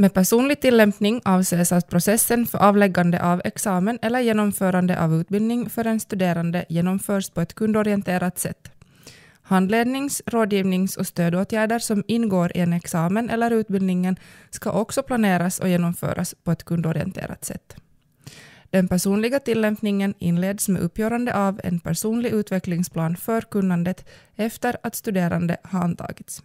Med personlig tillämpning avses att processen för avläggande av examen eller genomförande av utbildning för en studerande genomförs på ett kundorienterat sätt. Handlednings-, rådgivnings och stödåtgärder som ingår i en examen eller utbildningen ska också planeras och genomföras på ett kundorienterat sätt. Den personliga tillämpningen inleds med uppgörande av en personlig utvecklingsplan för kunnandet efter att studerande har antagits.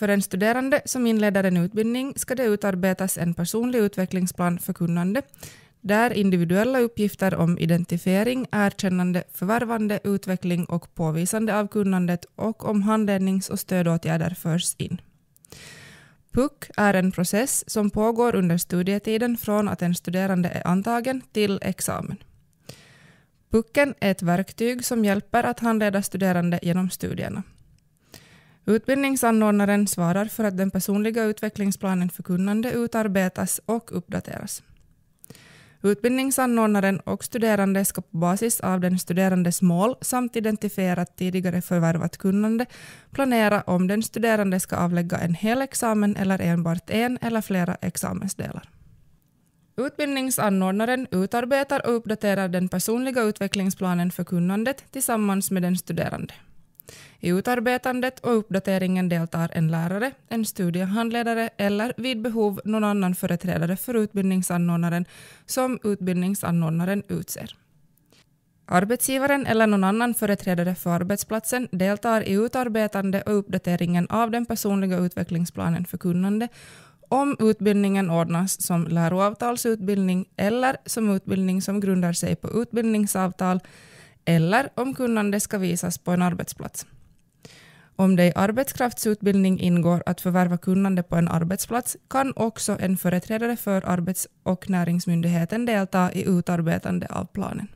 För en studerande som inleder en utbildning ska det utarbetas en personlig utvecklingsplan för kunnande där individuella uppgifter om identifiering, erkännande, förvärvande, utveckling och påvisande av kunnandet och om handlednings och stödåtgärder förs in. PUC är en process som pågår under studietiden från att en studerande är antagen till examen. PUCen är ett verktyg som hjälper att handleda studerande genom studierna. Utbildningsanordnaren svarar för att den personliga utvecklingsplanen för kunnande utarbetas och uppdateras. Utbildningsanordnaren och studerande ska på basis av den studerandes mål samt identifierat tidigare förvärvat kunnande planera om den studerande ska avlägga en hel examen eller enbart en eller flera examensdelar. Utbildningsanordnaren utarbetar och uppdaterar den personliga utvecklingsplanen för kunnandet tillsammans med den studerande. I utarbetandet och uppdateringen deltar en lärare, en studiehandledare eller vid behov någon annan företrädare för utbildningsanordnaren som utbildningsanordnaren utser. Arbetsgivaren eller någon annan företrädare för arbetsplatsen deltar i utarbetande och uppdateringen av den personliga utvecklingsplanen för kunnande om utbildningen ordnas som läroavtalsutbildning eller som utbildning som grundar sig på utbildningsavtal eller om kunnande ska visas på en arbetsplats. Om det i arbetskraftsutbildning ingår att förvärva kunnande på en arbetsplats kan också en företrädare för Arbets och näringsmyndigheten delta i utarbetande av planen.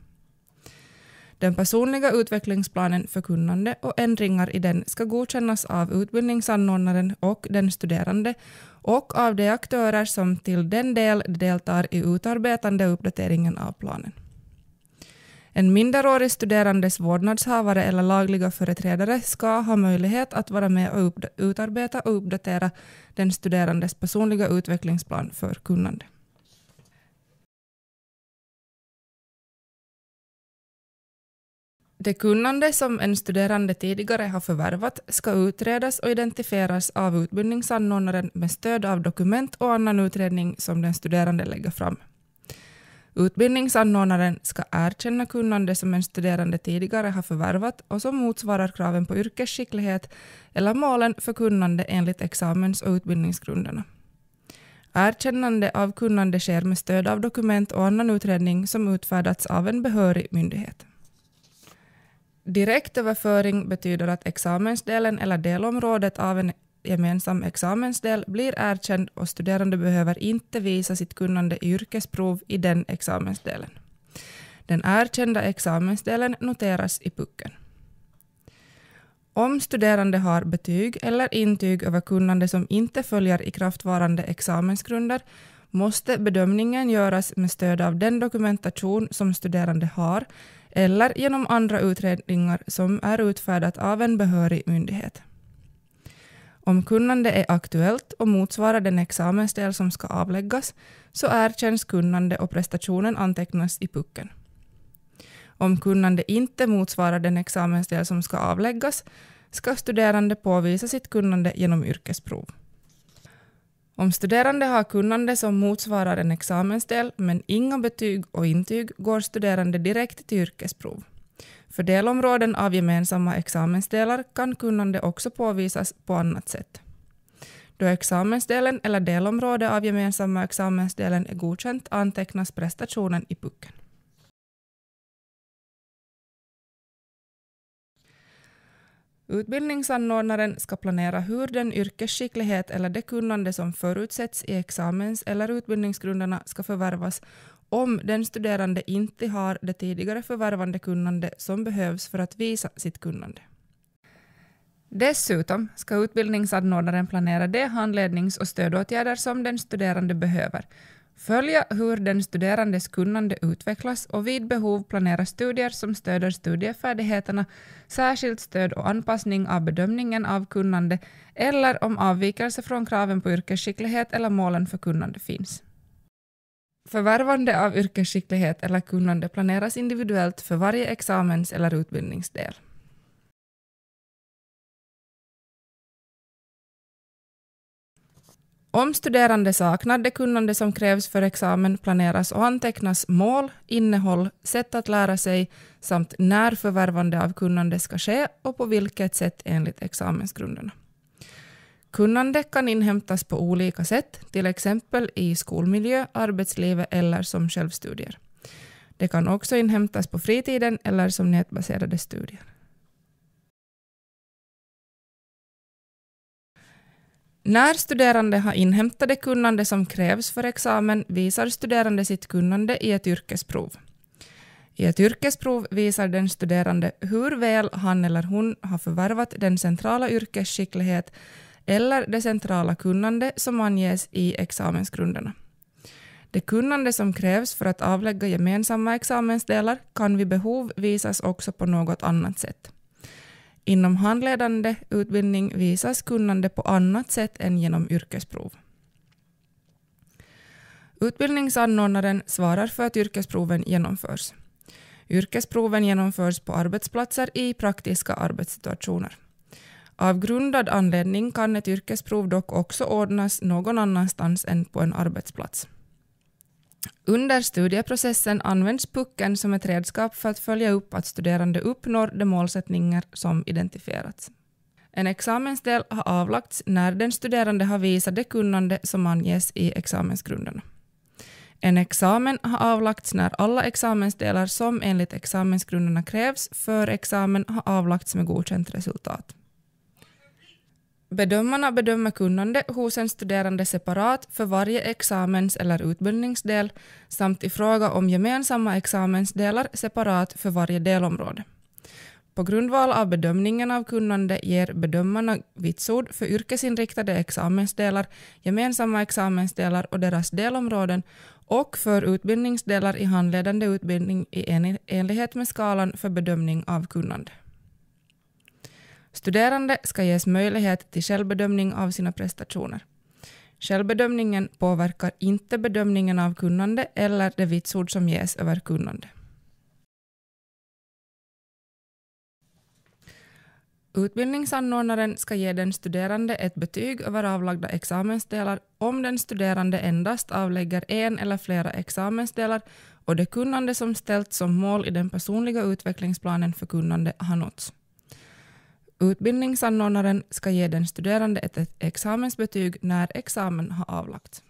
Den personliga utvecklingsplanen för kunnande och ändringar i den ska godkännas av utbildningsanordnaren och den studerande och av de aktörer som till den del deltar i utarbetande och uppdateringen av planen. En minderårig studerandes vårdnadshavare eller lagliga företrädare ska ha möjlighet att vara med och utarbeta och uppdatera den studerandes personliga utvecklingsplan för kunnande. Det kunnande som en studerande tidigare har förvärvat ska utredas och identifieras av utbildningsanordnaren med stöd av dokument och annan utredning som den studerande lägger fram. Utbildningsanordnaren ska erkänna kunnande som en studerande tidigare har förvärvat och som motsvarar kraven på yrkesskicklighet eller målen för kunnande enligt examens och utbildningsgrunderna. Erkännande av kunnande sker med stöd av dokument och annan utredning som utfärdats av en behörig myndighet. Direktöverföring betyder att examensdelen eller delområdet av en gemensam examensdel blir erkänd och studerande behöver inte visa sitt kunnande i yrkesprov i den examensdelen. Den erkända examensdelen noteras i pucken. Om studerande har betyg eller intyg över kunnande som inte följer ikraftvarande examensgrunder måste bedömningen göras med stöd av den dokumentation som studerande har eller genom andra utredningar som är utfärdat av en behörig myndighet. Om kunnande är aktuellt och motsvarar den examensdel som ska avläggas så erkänns kunnande och prestationen antecknas i pucken. Om kunnande inte motsvarar den examensdel som ska avläggas ska studerande påvisa sitt kunnande genom yrkesprov. Om studerande har kunnande som motsvarar en examensdel men inga betyg och intyg går studerande direkt till yrkesprov. För delområden av gemensamma examensdelar kan kunnande också påvisas på annat sätt. Då examensdelen eller delområde av gemensamma examensdelen är godkänt antecknas prestationen i pucken. Utbildningsanordnaren ska planera hur den yrkesskicklighet eller det kunnande som förutsätts i examens eller utbildningsgrunderna ska förvärvas om den studerande inte har det tidigare förvärvande kunnande som behövs för att visa sitt kunnande. Dessutom ska utbildningsanordnaren planera de handlednings och stödåtgärder som den studerande behöver, följa hur den studerandes kunnande utvecklas och vid behov planera studier som stöder studiefärdigheterna, särskilt stöd och anpassning av bedömningen av kunnande eller om avvikelse från kraven på yrkesskicklighet eller målen för kunnande finns. Förvärvande av yrkesskicklighet eller kunnande planeras individuellt för varje examens eller utbildningsdel. Om studerande saknar det kunnande som krävs för examen planeras och antecknas mål, innehåll, sätt att lära sig samt när förvärvande av kunnande ska ske och på vilket sätt enligt examensgrunderna. Kunnande kan inhämtas på olika sätt, till exempel i skolmiljö, arbetslivet eller som självstudier. Det kan också inhämtas på fritiden eller som nätbaserade studier. När studerande har inhämtat det kunnande som krävs för examen visar studerande sitt kunnande i ett yrkesprov. I ett yrkesprov visar den studerande hur väl han eller hon har förvärvat den centrala yrkesskicklighet eller det centrala kunnande som anges i examensgrunderna. Det kunnande som krävs för att avlägga gemensamma examensdelar kan vid behov visas också på något annat sätt. Inom handledande utbildning visas kunnande på annat sätt än genom yrkesprov. Utbildningsanordnaren svarar för att yrkesproven genomförs. Yrkesproven genomförs på arbetsplatser i praktiska arbetssituationer. Av grundad anledning kan ett yrkesprov dock också ordnas någon annanstans än på en arbetsplats. Under studieprocessen används pucken som ett redskap för att följa upp att studerande uppnår de målsättningar som identifierats. En examensdel har avlagts när den studerande har visat det kunnande som anges i examensgrunderna. En examen har avlagts när alla examensdelar som enligt examensgrunderna krävs för examen har avlagts med godkänt resultat. Bedömarna bedömer kunnande hos en studerande separat för varje examens eller utbildningsdel samt i fråga om gemensamma examensdelar separat för varje delområde. På grundval av bedömningen av kunnande ger bedömarna vitsord för yrkesinriktade examensdelar, gemensamma examensdelar och deras delområden och för utbildningsdelar i handledande utbildning i enlighet med skalan för bedömning av kunnande. Studerande ska ges möjlighet till självbedömning av sina prestationer. Självbedömningen påverkar inte bedömningen av kunnande eller det vitsord som ges över kunnande. Utbildningsanordnaren ska ge den studerande ett betyg över avlagda examensdelar om den studerande endast avlägger en eller flera examensdelar och det kunnande som ställts som mål i den personliga utvecklingsplanen för kunnande har nåtts. Utbildningsanordnaren ska ge den studerande ett examensbetyg när examen har avlagts.